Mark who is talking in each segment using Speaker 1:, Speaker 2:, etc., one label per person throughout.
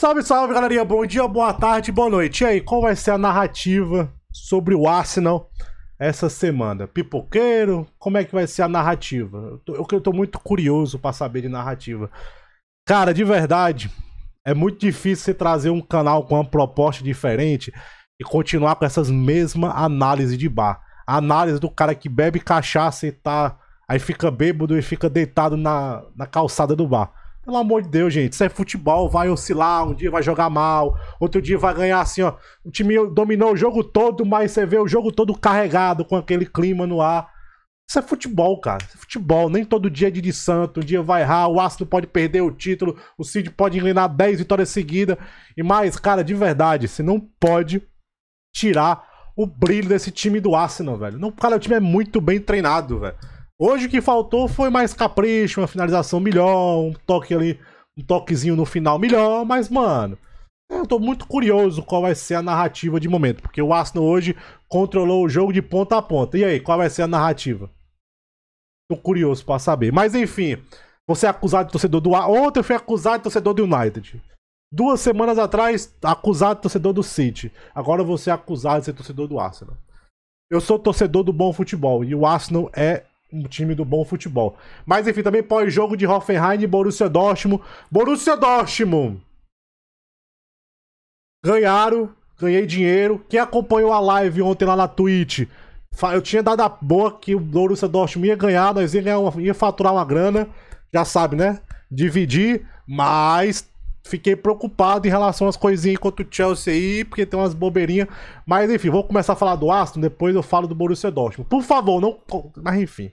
Speaker 1: Salve, salve, galerinha. Bom dia, boa tarde, boa noite. E aí, qual vai ser a narrativa sobre o Arsenal essa semana? Pipoqueiro, como é que vai ser a narrativa? Eu tô, eu tô muito curioso para saber de narrativa. Cara, de verdade, é muito difícil você trazer um canal com uma proposta diferente e continuar com essas mesmas análises de bar. A análise do cara que bebe cachaça e tá. Aí fica bêbado e fica deitado na, na calçada do bar. Pelo amor de Deus, gente, isso é futebol, vai oscilar, um dia vai jogar mal, outro dia vai ganhar assim, ó. O time dominou o jogo todo, mas você vê o jogo todo carregado com aquele clima no ar. Isso é futebol, cara. Isso é futebol. Nem todo dia é de, de santo. Um dia vai errar, o Arsenal pode perder o título, o Cid pode enganar 10 vitórias seguidas. E mais, cara, de verdade, você não pode tirar o brilho desse time do Arsenal, velho. Não, cara, o time é muito bem treinado, velho. Hoje o que faltou foi mais capricho, uma finalização melhor, um toque ali, um toquezinho no final melhor, mas mano, eu tô muito curioso qual vai ser a narrativa de momento, porque o Arsenal hoje controlou o jogo de ponta a ponta. E aí, qual vai ser a narrativa? Tô curioso para saber. Mas enfim, você é acusado de torcedor do Arsenal. Ontem eu fui acusado de torcedor do United. Duas semanas atrás, acusado de torcedor do City. Agora você é acusado de ser torcedor do Arsenal. Eu sou torcedor do bom futebol e o Arsenal é um time do bom futebol. Mas enfim, também pós-jogo de Hoffenheim e Borussia Dortmund. Borussia Dortmund! Ganharam, ganhei dinheiro. Quem acompanhou a live ontem lá na Twitch, eu tinha dado a boa que o Borussia Dortmund ia ganhar, nós ia, ganhar uma, ia faturar uma grana, já sabe, né? Dividir, mas fiquei preocupado em relação às coisinhas contra o Chelsea aí, porque tem umas bobeirinhas. Mas enfim, vou começar a falar do Aston, depois eu falo do Borussia Dortmund. Por favor, não. Mas enfim.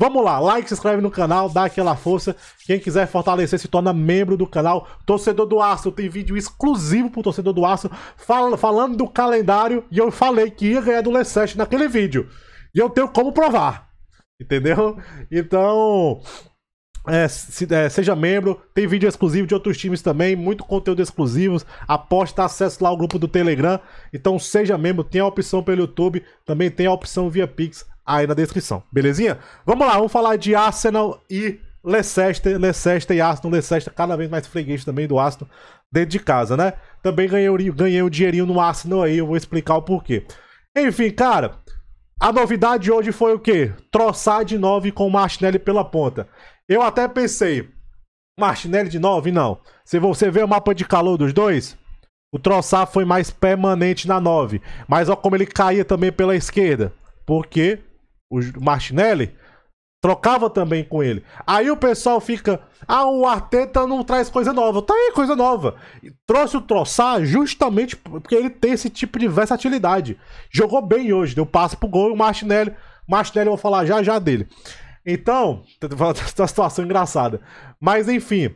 Speaker 1: Vamos lá, like, se inscreve no canal, dá aquela força. Quem quiser fortalecer, se torna membro do canal. Torcedor do Aston tem vídeo exclusivo pro torcedor do Aston fal falando do calendário. E eu falei que ia ganhar do Leicester naquele vídeo. E eu tenho como provar. Entendeu? Então, é, se, é, seja membro, tem vídeo exclusivo de outros times também, muito conteúdo exclusivo. Aposta, acesso lá ao grupo do Telegram. Então seja membro, tem a opção pelo YouTube, também tem a opção via Pix aí na descrição, belezinha? Vamos lá, vamos falar de Arsenal e Leicester, Leicester e Arsenal, Leicester cada vez mais freguês também do Arsenal dentro de casa, né? Também ganhei, ganhei um dinheirinho no Arsenal aí, eu vou explicar o porquê. Enfim, cara, a novidade hoje foi o quê? Troçar de 9 com o Martinelli pela ponta. Eu até pensei, Martinelli de 9, não. Se você vê o mapa de calor dos dois, o Troçar foi mais permanente na 9. Mas olha como ele caía também pela esquerda. Porque o Martinelli trocava também com ele. Aí o pessoal fica, ah, o Arteta não traz coisa nova. Tá aí, coisa nova. E trouxe o Troçar justamente porque ele tem esse tipo de versatilidade. Jogou bem hoje, deu passo pro gol e o Martinelli... Martinelli, eu vou falar já já dele. Então, uma situação engraçada. Mas enfim,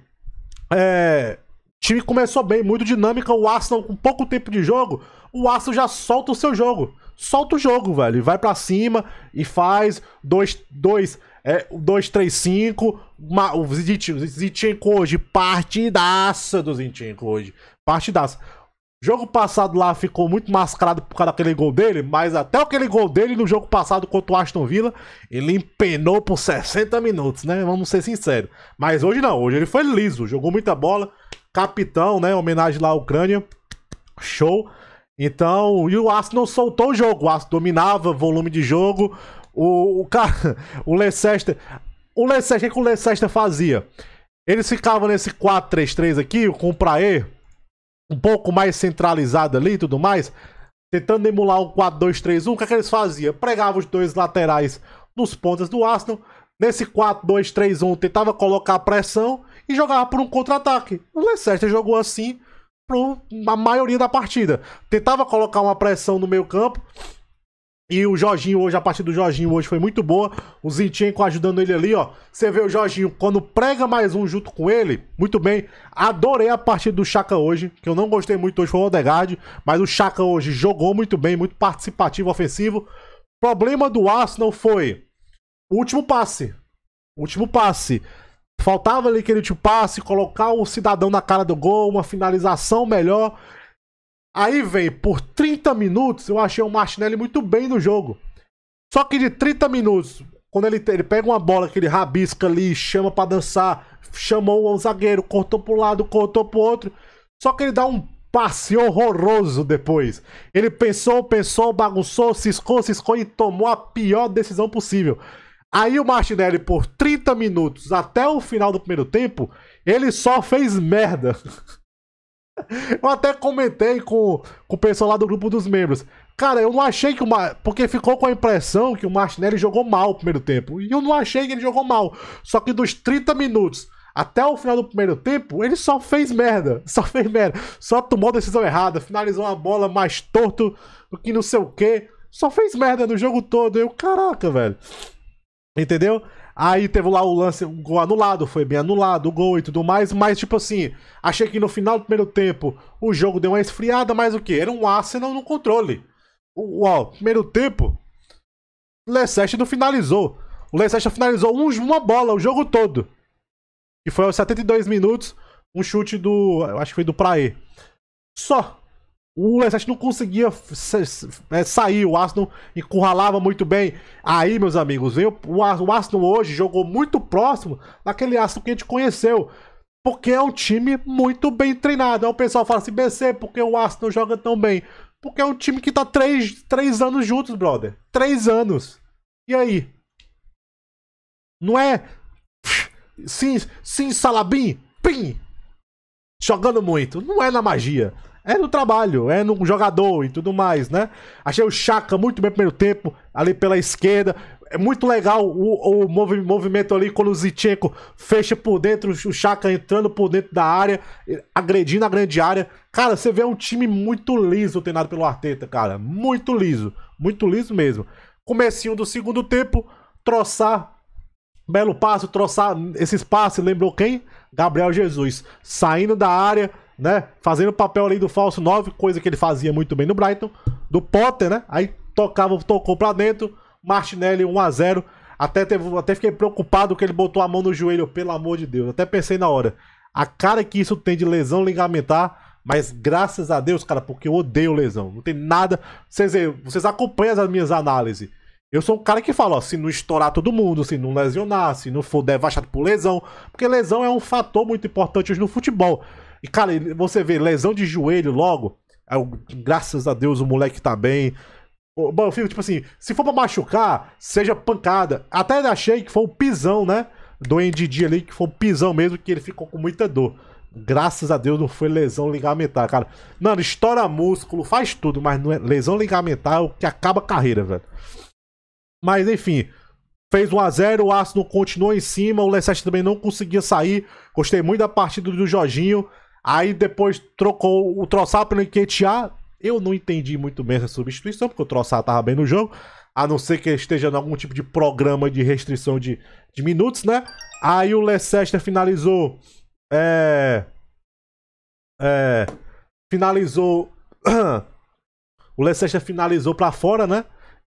Speaker 1: é, time começou bem, muito dinâmica. O Arsenal, com pouco tempo de jogo, o Arsenal já solta o seu jogo. Solta o jogo, velho. vai para cima e faz 2, 2, é, 2, 3, 5. O Zinchenko hoje, partidaça do Zinchenko hoje. Partidaça. Jogo passado lá ficou muito mascarado por causa daquele gol dele, mas até aquele gol dele no jogo passado contra o Aston Villa, ele empenou por 60 minutos, né? Vamos ser sinceros. Mas hoje não, hoje ele foi liso, jogou muita bola, capitão, né? Homenagem lá à Ucrânia. Show. Então, e o Arsenal soltou o jogo, o Arsenal dominava, volume de jogo. O, o cara, o Leicester, o Leicester, o que, o Leicester fazia? Eles ficavam nesse 4-3-3 aqui, com o Praê, um pouco mais centralizada ali e tudo mais, tentando emular um 4-2-3-1, o que, é que eles faziam? Pregavam os dois laterais nos pontas do Arsenal, nesse 4-2-3-1 tentava colocar pressão e jogava por um contra-ataque. O Leicester jogou assim para a maioria da partida. Tentava colocar uma pressão no meio campo, e o Jorginho hoje, a partir do Jorginho hoje foi muito boa. O Zinchenko ajudando ele ali, ó. Você vê o Jorginho quando prega mais um junto com ele. Muito bem. Adorei a partida do Chaka hoje, que eu não gostei muito hoje foi o Odegaard, mas o Chaka hoje jogou muito bem, muito participativo, ofensivo. Problema do Arsenal foi último passe. último passe. Faltava ali aquele último passe, colocar o cidadão na cara do gol, uma finalização melhor. Aí, vem por 30 minutos eu achei o Martinelli muito bem no jogo. Só que de 30 minutos, quando ele, ele pega uma bola que ele rabisca ali, chama para dançar, chamou um zagueiro, cortou pro lado, cortou pro outro. Só que ele dá um passe horroroso depois. Ele pensou, pensou, bagunçou, ciscou, ciscou e tomou a pior decisão possível. Aí o Martinelli, por 30 minutos até o final do primeiro tempo, ele só fez merda. Eu até comentei com, com o pessoal lá do grupo dos membros. Cara, eu não achei que o. Ma... Porque ficou com a impressão que o Martinelli jogou mal o primeiro tempo. E eu não achei que ele jogou mal. Só que dos 30 minutos até o final do primeiro tempo, ele só fez merda. Só fez merda. Só tomou decisão errada. Finalizou uma bola mais torto do que não sei o quê. Só fez merda no jogo todo. Eu, caraca, velho. Entendeu? Aí teve lá o lance, um gol anulado, foi bem anulado o gol e tudo mais, mas tipo assim, achei que no final do primeiro tempo o jogo deu uma esfriada, mas o que? Era um Arsenal no controle. Uau, primeiro tempo, o Leicester não finalizou. O Leicester finalizou um, uma bola o jogo todo. E foi aos 72 minutos, um chute do, eu acho que foi do Praê. Só o Leicester não conseguia né, sair, o Arsenal encurralava muito bem. Aí, meus amigos, vem o Arsenal hoje jogou muito próximo daquele Arsenal que a gente conheceu. Porque é um time muito bem treinado. Aí o pessoal fala assim, BC, porque o Arsenal joga tão bem? Porque é um time que tá três, três anos juntos, brother. Três anos. E aí? Não é... Sim, sim, Salabim, pim! Jogando muito. Não é na magia. É no trabalho, é no jogador e tudo mais, né? Achei o Chaka muito bem no primeiro tempo, ali pela esquerda. É muito legal o, o movimento ali quando o Zichenko fecha por dentro, o Chaka entrando por dentro da área, agredindo a grande área. Cara, você vê um time muito liso treinado pelo Arteta, cara. Muito liso, muito liso mesmo. Comecinho do segundo tempo, troçar belo passo, troçar esse espaço, lembrou quem? Gabriel Jesus, saindo da área né? Fazendo o papel ali do falso 9, coisa que ele fazia muito bem no Brighton, do Potter, né? Aí tocava, tocou pra dentro, Martinelli 1 a 0 até, até fiquei preocupado que ele botou a mão no joelho, pelo amor de Deus. Até pensei na hora. A cara que isso tem de lesão ligamentar, mas graças a Deus, cara, porque eu odeio lesão. Não tem nada. Vocês, eh, vocês acompanham as minhas análises. Eu sou um cara que fala, ó, se não estourar todo mundo, se não lesionar, se não for devastado por lesão, porque lesão é um fator muito importante hoje no futebol. E, cara, você vê lesão de joelho logo. É graças a Deus o moleque tá bem. Bom, eu fico tipo assim, se for pra machucar, seja pancada. Até achei que foi um pisão, né? Do endidi ali, que foi um pisão mesmo, que ele ficou com muita dor. Graças a Deus não foi lesão ligamentar, cara. Mano, estoura músculo, faz tudo, mas não é lesão ligamentar é o que acaba a carreira, velho. Mas enfim, fez 1x0, o Arsenal continuou em cima, o Leicester também não conseguia sair. Gostei muito da partida do Jorginho. Aí depois trocou o Troçar pelo Enquetear. Eu não entendi muito bem essa substituição, porque o Troçar tava bem no jogo. A não ser que esteja em algum tipo de programa de restrição de, de minutos, né? Aí o Leicester finalizou. É. É. Finalizou. o Leicester finalizou para fora, né?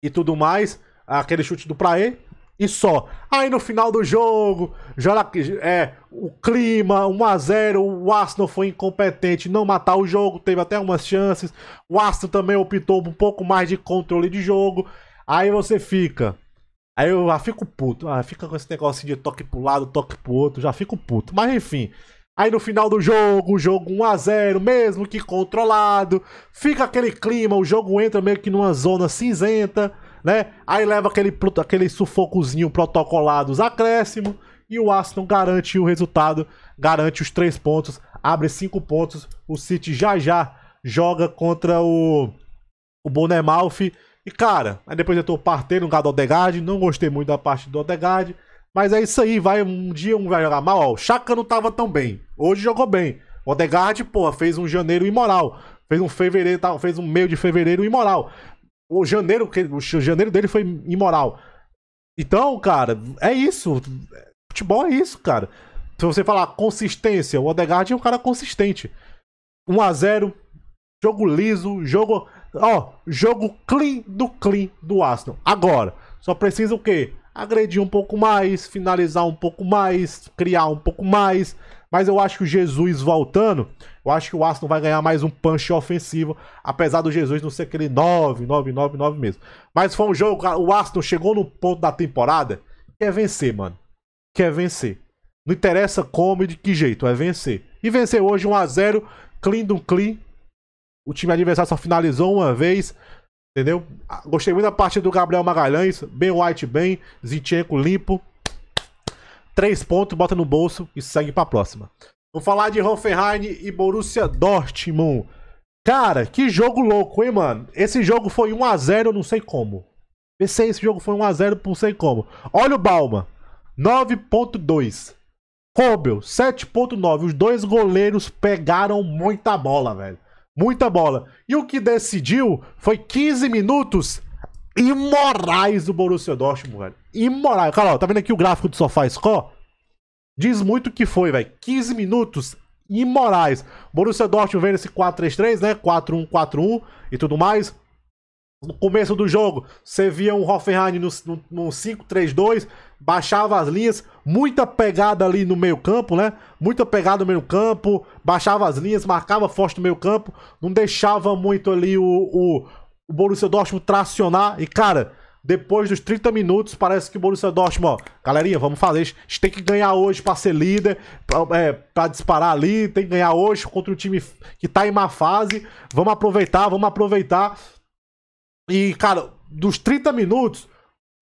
Speaker 1: E tudo mais. Aquele chute do Praê e só. Aí no final do jogo, já, é, o clima 1x0, o Arsenal foi incompetente não matar o jogo, teve até umas chances. O Arsenal também optou por um pouco mais de controle de jogo. Aí você fica. Aí eu já fico puto, ah, fica com esse negócio de toque pro lado, toque pro outro, já fico puto. Mas enfim. Aí no final do jogo, o jogo 1x0, mesmo que controlado, fica aquele clima, o jogo entra meio que numa zona cinzenta né? Aí leva aquele, aquele sufocozinho protocolado, os acréscimo, e o Aston garante o resultado, garante os três pontos, abre cinco pontos. O City já já joga contra o, o Bonemalf. E cara, aí depois eu tô partendo no lugar do Odegaard, não gostei muito da parte do Odegaard. Mas é isso aí, vai um dia um vai jogar mal, ó, o Chaka não tava tão bem. Hoje jogou bem. O Odegaard, pô, fez um janeiro imoral. Fez um fevereiro, fez um meio de fevereiro imoral. O janeiro, o janeiro dele foi imoral. Então, cara, é isso. Futebol é isso, cara. Se você falar consistência, o Odegaard é um cara consistente. 1 a 0 jogo liso, jogo. Ó, jogo clean do clean do Aston Agora, só precisa o quê? Agredir um pouco mais, finalizar um pouco mais, criar um pouco mais, mas eu acho que o Jesus voltando, eu acho que o Aston vai ganhar mais um punch ofensivo, apesar do Jesus não ser aquele 9, 9, 9, 9 mesmo. Mas foi um jogo, o Aston chegou no ponto da temporada, quer vencer, mano. Quer vencer. Não interessa como e de que jeito, é vencer. E venceu hoje 1x0, clean do clean. O time adversário só finalizou uma vez, entendeu? Gostei muito da parte do Gabriel Magalhães, bem White bem, Zinchenko limpo três pontos, bota no bolso e segue pra próxima. Vou falar de Hoffenheim e Borussia Dortmund. Cara, que jogo louco, hein, mano? Esse jogo foi 1x0, não sei como. Pensei, esse jogo foi 1x0, não sei como. Olha o Balma, 9.2. Kobel, 7.9. Os dois goleiros pegaram muita bola, velho. Muita bola. E o que decidiu foi 15 minutos imorais o Borussia Dortmund, velho. Imorais. Cara, ó, tá vendo aqui o gráfico do Sofá SofaScore? Diz muito que foi, velho. 15 minutos imorais. Borussia Dortmund vendo esse 4-3-3, né? 4-1-4-1 e tudo mais. No começo do jogo, você via um Hoffenheim no, no, no 5-3-2, baixava as linhas, muita pegada ali no meio campo, né? Muita pegada no meio campo, baixava as linhas, marcava forte no meio campo, não deixava muito ali o, o o Borussia Dortmund tracionar e, cara, depois dos 30 minutos, parece que o Borussia Dortmund, ó, galerinha, vamos fazer A gente tem que ganhar hoje para ser líder, pra, é, pra, disparar ali, tem que ganhar hoje contra um time que tá em má fase. Vamos aproveitar, vamos aproveitar. E, cara, dos 30 minutos,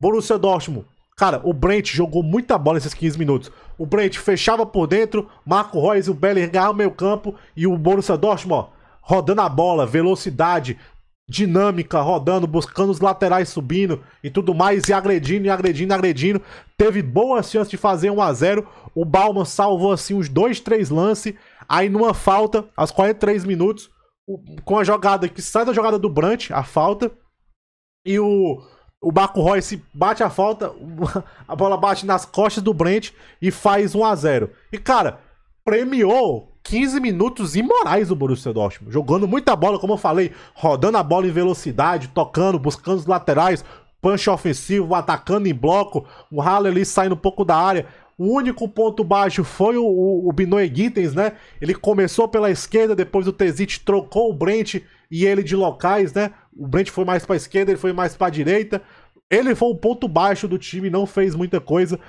Speaker 1: Borussia Dortmund, cara, o Brent jogou muita bola nesses 15 minutos. O Brent fechava por dentro, Marco Reus e o Beller ganharam meio campo e o Borussia Dortmund, ó, rodando a bola, velocidade, dinâmica, rodando, buscando os laterais subindo e tudo mais, e agredindo, e agredindo, e agredindo. Teve boas chances de fazer 1 a 0 O Bauman salvou assim uns dois, três lances. Aí numa falta, aos 43 minutos, com a jogada que sai da jogada do Brant, a falta. E o, o Baco Royce bate a falta, a bola bate nas costas do Brent e faz 1 a 0 E cara, premiou 15 minutos imorais o Borussia Dortmund. Jogando muita bola, como eu falei, rodando a bola em velocidade, tocando, buscando os laterais, punch ofensivo, atacando em bloco, o Haller ali saindo um pouco da área. O único ponto baixo foi o, o, o Binoy Gittens, né? Ele começou pela esquerda, depois o Tezit trocou o Brent e ele de locais, né? O Brent foi mais para esquerda, ele foi mais para direita. Ele foi o ponto baixo do time, não fez muita coisa.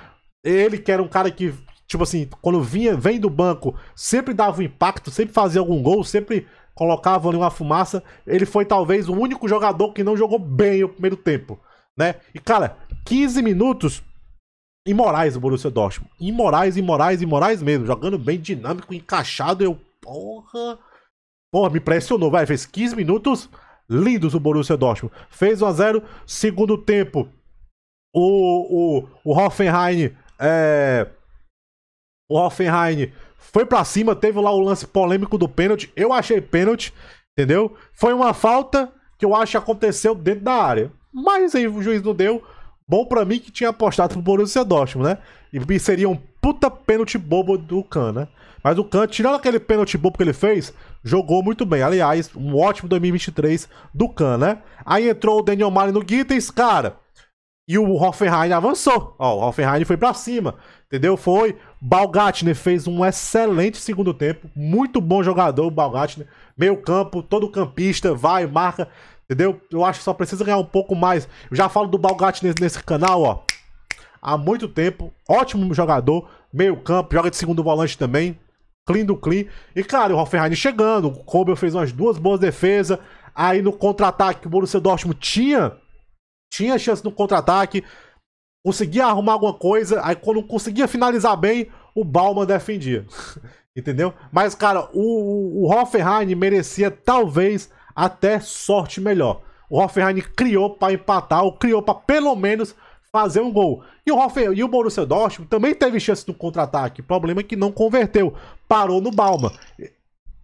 Speaker 1: Ele que era um cara que tipo assim, quando vinha, vem do banco, sempre dava um impacto, sempre fazia algum gol, sempre colocava ali uma fumaça. Ele foi talvez o único jogador que não jogou bem o primeiro tempo, né? E cara, 15 minutos imorais o Borussia Dortmund. Imorais, imorais, imorais mesmo, jogando bem dinâmico, encaixado, eu porra. Porra, me impressionou, vai, fez 15 minutos lindos o Borussia Dortmund. Fez 1 a 0, segundo tempo. O o, o Hoffenheim é o Hoffenheim foi para cima, teve lá o lance polêmico do pênalti. Eu achei pênalti, entendeu? Foi uma falta que eu acho que aconteceu dentro da área. Mas aí o juiz não deu. Bom para mim que tinha apostado pro Borussia Dortmund, né? E seria um puta pênalti bobo do Kahn, né? Mas o Kahn, tirando aquele pênalti bobo que ele fez, jogou muito bem. Aliás, um ótimo 2023 do Kahn, né? Aí entrou o Daniel Mali no Gittens, cara. E o Hoffenheim avançou. Ó, o Hoffenheim foi para cima, entendeu? Foi. Balgatner fez um excelente segundo tempo. Muito bom jogador, o Balgatner. Meio campo, todo campista, vai, marca, entendeu? Eu acho que só precisa ganhar um pouco mais. Eu já falo do Balgatner nesse canal, ó. Há muito tempo. Ótimo jogador. Meio campo, joga de segundo volante também. Clean do clean. E, cara, o Hoffenheim chegando. O Kobel fez umas duas boas defesas. Aí no contra-ataque que o Borussia Dortmund tinha tinha chance no contra-ataque, conseguia arrumar alguma coisa, aí quando conseguia finalizar bem, o Bauman defendia. Entendeu? Mas, cara, o, o Hoffenheim merecia talvez até sorte melhor. O Hoffenheim criou para empatar, ou criou para pelo menos fazer um gol. E o Hoffenheim e o Borussia Dortmund também teve chance no contra-ataque. O problema é que não converteu, parou no Bauman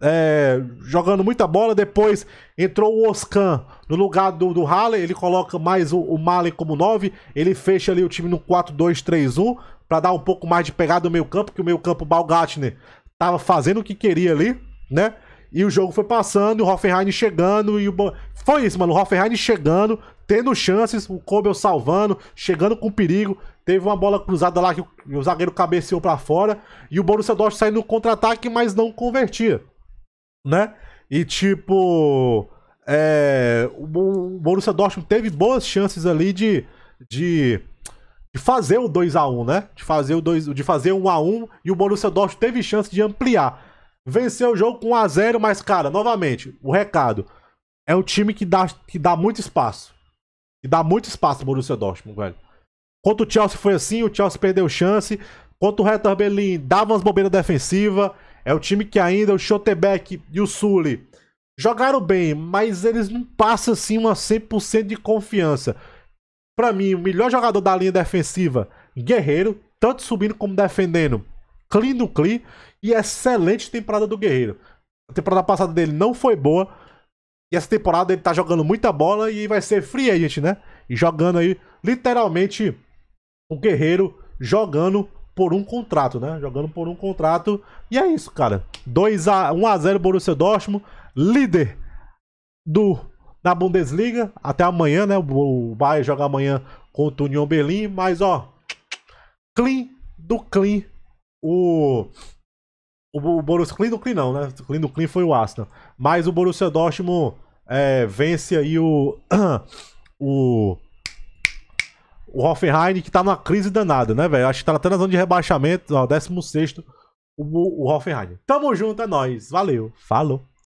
Speaker 1: é, jogando muita bola. Depois entrou o Oscan no lugar do, do Halle. Ele coloca mais o, o Malen como 9. Ele fecha ali o time no 4-2-3-1 para dar um pouco mais de pegada no meio campo, que o meio campo Balgatner tava fazendo o que queria ali, né? E o jogo foi passando, o Hoffenheim chegando e o foi isso, mano, o Hoffenheim chegando, tendo chances, o Kobel salvando, chegando com perigo. Teve uma bola cruzada lá que o, o zagueiro cabeceou para fora e o Borussia Dortmund saindo no contra-ataque, mas não convertia né? E tipo, é, o Borussia Dortmund teve boas chances ali de, de, de fazer o 2 a 1 né? De fazer o 2, de fazer 1 a 1 e o Borussia Dortmund teve chance de ampliar. Venceu o jogo com 1 a 0, mas cara, novamente, o recado é um time que dá que dá muito espaço. Que dá muito espaço o Borussia Dortmund, velho. Quanto o Chelsea foi assim, o Chelsea perdeu chance. Quanto o Hertha Berlin dava umas bobeiras defensivas. É o time que ainda o Schotebeck e o Sully jogaram bem, mas eles não passam assim uma 100% de confiança. Para mim, o melhor jogador da linha defensiva, Guerreiro, tanto subindo como defendendo, clean do clean e excelente temporada do Guerreiro. A temporada passada dele não foi boa e essa temporada ele tá jogando muita bola e vai ser free agent, né? E jogando aí literalmente o Guerreiro jogando por um contrato, né? Jogando por um contrato. E é isso, cara. 2 a 1 a 0 Borussia Dortmund, líder do da Bundesliga até amanhã, né? O Bayern joga amanhã contra o Union Berlim, mas ó, clean do clean o o, o Borussia clean do clean não, né? Clean do clean foi o Arsenal. Mas o Borussia Dortmund é, vence aí o o o Hoffenheim que tá numa crise danada, né, velho? Acho que tá até na zona de rebaixamento, ó, 16 o, o Hoffenheim. Tamo junto, é nóis. Valeu. Falou.